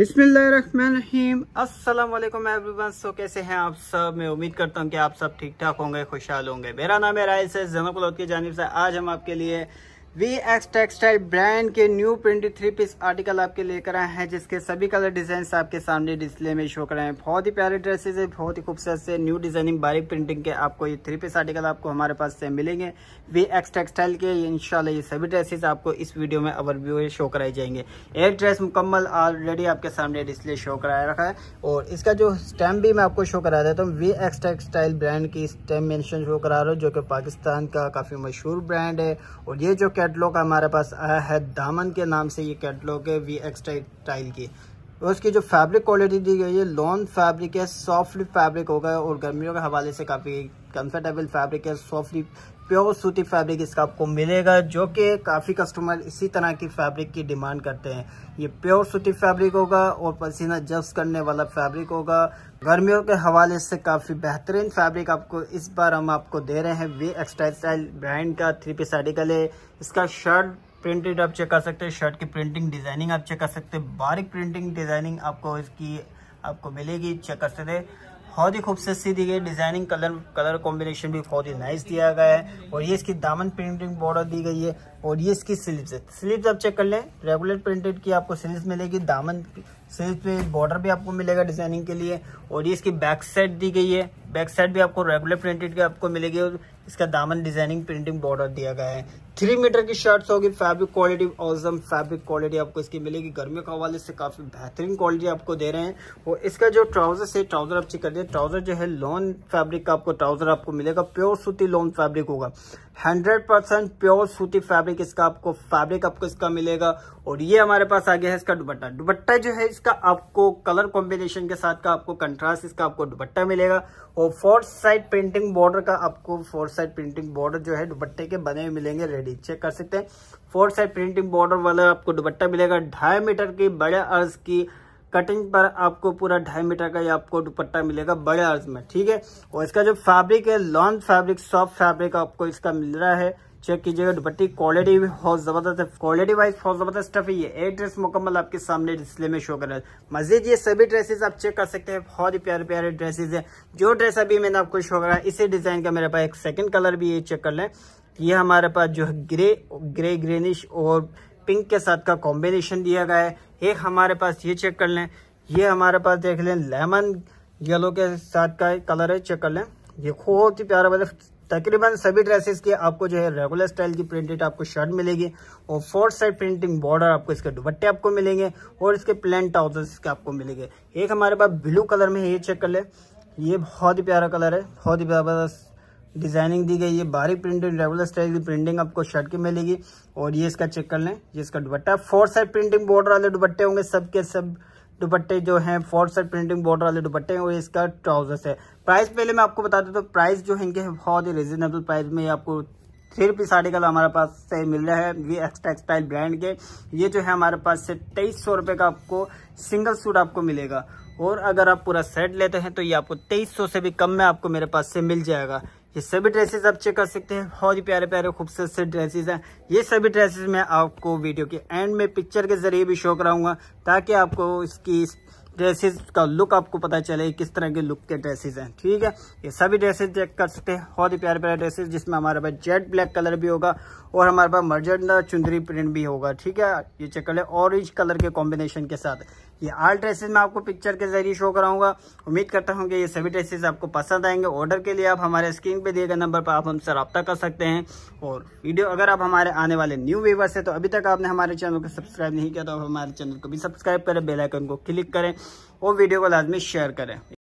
अस्सलाम everyone so कैसे हैं आप सब मैं उम्मीद करता हूं कि आप सब ठीक ठाक होंगे खुशहाल होंगे मेरा नाम है राय से जनक की जानब से आज हम आपके लिए वी एक्स टेक्सटाइल ब्रांड के new printed three piece article आपके लेकर आए हैं जिसके सभी कलर डिजाइन आपके सामने डिस्प्ले में शो कराए हैं बहुत ही प्यारे ड्रेसेस है बहुत ही खूबसूरत से न्यू डिजाइनिंग बारीक प्रिंटिंग के आपको ये थ्री पीस आर्टिकल आपको हमारे पास से मिलेंगे वी एक्स टेक्सटाइल के इनशाला ये सभी ड्रेसेज आपको इस वीडियो में ओवरव्यू शो कराए जाएंगे एक ड्रेस मुकम्मल ऑलरेडी आपके सामने डिस्प्ले शो कराया रखा है और इसका जो स्टैम भी मैं आपको शो करा देता हूँ वी एक्स टेक्सटाइल ब्रांड की स्टैम मैंशन शो करा रहा हूँ जो कि पाकिस्तान का काफ़ी मशहूर ब्रांड है और ये जो कैटलॉग हमारे पास आया है दामन के नाम से ये कैटलॉग है वी एक्स टाइल की उसकी जो फैब्रिक क्वालिटी दी गई है लॉन फैब्रिक है सॉफ्ट फैब्रिक होगा और गर्मियों के हवाले से काफ़ी कंफर्टेबल फैब्रिक है सॉफ्टली प्योर सूती फैब्रिक इसका आपको मिलेगा जो कि काफ़ी कस्टमर इसी तरह की फैब्रिक की डिमांड करते हैं ये प्योर सूती फैब्रिक होगा और पसीना जब्स करने वाला फैब्रिक होगा गर्मियों के हवाले से काफ़ी बेहतरीन फैब्रिक आपको इस बार हम आपको दे रहे हैं वी एक्सटाइल स्टाइल ब्रांड का थ्री पीस आर्टिकल है इसका शर्ट प्रिंटेड आप चेक कर सकते हैं शर्ट की प्रिंटिंग डिज़ाइनिंग आप चेक कर सकते हैं बारीक प्रिंटिंग डिज़ाइनिंग आपको इसकी आपको मिलेगी चेक कर सकते बहुत ही खूबसूरत सी दी गई डिजाइनिंग कलर कलर कॉम्बिनेशन भी बहुत ही नाइस दिया गया है और ये इसकी दामन प्रिंटिंग बॉर्डर दी गई है और ये इसकी स्लीव्स है स्लीव्स आप चेक कर लें रेगुलर प्रिंटेड की आपको स्लीव्स मिलेगी दामन स्लीव पे बॉर्डर भी आपको मिलेगा डिजाइनिंग के लिए और ये इसकी बैक साइड दी गई है बैक साइड भी आपको रेगुलर प्रिंटेड की आपको मिलेगी और इसका दामन डिजाइनिंग प्रिंटिंग बॉर्डर दिया गया है थ्री मीटर की शर्ट्स होगी fabric quality awesome fabric quality आपको इसकी मिलेगी गर्मी के हवाले से काफ़ी बेहतरीन क्वालिटी आपको दे रहे हैं और इसका जो ट्राउजर है ट्राउजर आप चेक कर दिए ट्राउजर जो है लॉन फैब्रिक का आपको ट्राउजर आपको मिलेगा प्योर सूती लॉन फैब्रिक होगा हंड्रेड परसेंट प्योर सूती फैब्रिक इसका आपको फैब्रिक आपको इसका मिलेगा और ये हमारे पास आ गया है इसका दुपट्टा दुपट्टा जो है इसका आपको कलर कॉम्बिनेशन के साथ का आपको कंट्रास्ट इसका आपको दुपट्टा मिलेगा और फोर्थ साइड प्रिंटिंग बॉर्डर का आपको फोर्थ साइड प्रिंटिंग बॉर्डर जो है दुपट्टे के बने हुए मिलेंगे रेडी चेक कर सकते हैं फोर्थ साइड प्रिंटिंग बॉर्डर वाला आपको दुपट्टा मिलेगा ढाई मीटर की बड़े अर्ज की कटिंग पर आपको पूरा ढाई मीटर का ये आपको दुपट्टा मिलेगा बड़े अर्ज में ठीक है और इसका जो फैब्रिक है लॉन्ग फैब्रिक सॉफ्ट फैब्रिक आपको इसका मिल रहा है चेक कीजिएगा दुपट्टी क्वालिटी भी बहुत ज़बरदस्त है क्वालिटी वाइज बहुत ज़बरदस्त स्टफ है ये एक ड्रेस मुकम्मल आपके सामने डिस्प्ले में शो कर रहा है मजीद ये सभी ड्रेसेस आप चेक कर सकते हैं बहुत ही प्यारे प्यारे ड्रेसेस हैं जो ड्रेस अभी मैंने आपको शो करा इसी डिज़ाइन का मेरे पास एक सेकंड कलर भी ये चेक कर लें ये हमारे पास जो है ग्रे ग्रे ग्रेनिश और पिंक के साथ का कॉम्बिनेशन दिया गया है एक हमारे पास ये चेक कर लें ये हमारे पास देख लें लेमन येलो के साथ का कलर है चेक कर लें ये बहुत ही प्यारा मतलब तकरीबन सभी ड्रेसेस की आपको जो है रेगुलर स्टाइल की प्रिंटेड आपको शर्ट मिलेगी और फोर्थ साइड प्रिंटिंग बॉर्डर आपको इसके दुपट्टे आपको मिलेंगे और इसके प्लेन ट्राउजर्स के आपको मिलेंगे एक हमारे पास ब्लू कलर में ये चेक कर लें ये बहुत ही प्यारा कलर है बहुत ही प्यारा डिजाइनिंग दी गई है बारीक प्रिंटेड रेगुलर स्टाइल की प्रिंटिंग आपको शर्ट की मिलेगी और ये इसका चेक कर लें ये इसका dupatta four side printing border वाले दुपट्टे होंगे सबके सब दुपट्टे जो हैं फोर साइड प्रिंटिंग बॉर्डर वाले दुपट्टे हैं और इसका ट्राउजर्स है प्राइस पहले मैं आपको बता देता हूँ प्राइस तो जो है इनके बहुत ही रिजनेबल प्राइस में आपको थ्री रुपी साड़ी का हमारे पास से मिल रहा है ये टेक्सटाइल ब्रांड के ये जो है हमारे पास से तेईस सौ रुपये का आपको सिंगल सूट आपको मिलेगा और अगर आप पूरा सेट लेते हैं तो ये आपको तेईस सौ से भी कम में आपको मेरे पास से मिल जाएगा ये सभी ड्रेसेस आप चेक कर सकते हैं बहुत ही प्यारे प्यारे खूबसूरत से ड्रेसेस हैं ये सभी ड्रेसेस मैं आपको वीडियो के एंड में पिक्चर के जरिए भी शो कराऊंगा ताकि आपको इसकी ड्रेसेस का लुक आपको पता चले किस तरह के लुक के ड्रेसेस हैं ठीक है ये सभी ड्रेसेस चेक कर सकते हैं बहुत ही प्यारे प्यारे ड्रेसेस जिसमें हमारे पास जेड ब्लैक कलर भी होगा और हमारे पास मर्जेंडा चुंदरी प्रिंट भी होगा ठीक है ये चेक कर ले ऑरेंज कलर के कॉम्बिनेशन के साथ ये आल ड्रेसेस मैं आपको पिक्चर के जरिए शो कराऊंगा उम्मीद करता हूँ कि ये सभी ड्रेसेस आपको पसंद आएंगे ऑर्डर के लिए आप हमारे स्क्रीन पे दिए गए नंबर पर आप हमसे रब्ता कर सकते हैं और वीडियो अगर आप हमारे आने वाले न्यू व्यूवर्स है तो अभी तक आपने हमारे चैनल को सब्सक्राइब नहीं किया तो आप हमारे चैनल को भी सब्सक्राइब करें बेलाइकन को क्लिक करें और वीडियो को लाजमी शेयर करें